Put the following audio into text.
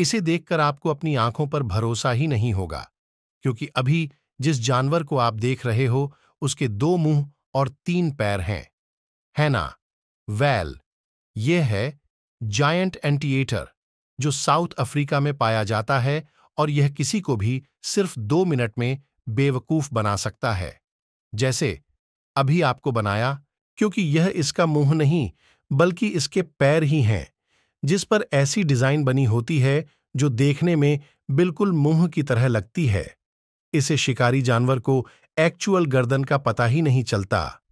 इसे देखकर आपको अपनी आंखों पर भरोसा ही नहीं होगा क्योंकि अभी जिस जानवर को आप देख रहे हो उसके दो मुंह और तीन पैर हैं है ना वैल यह है जायंट एंटीएटर जो साउथ अफ्रीका में पाया जाता है और यह किसी को भी सिर्फ दो मिनट में बेवकूफ बना सकता है जैसे अभी आपको बनाया क्योंकि यह इसका मुंह नहीं बल्कि इसके पैर ही हैं जिस पर ऐसी डिजाइन बनी होती है जो देखने में बिल्कुल मुंह की तरह लगती है इसे शिकारी जानवर को एक्चुअल गर्दन का पता ही नहीं चलता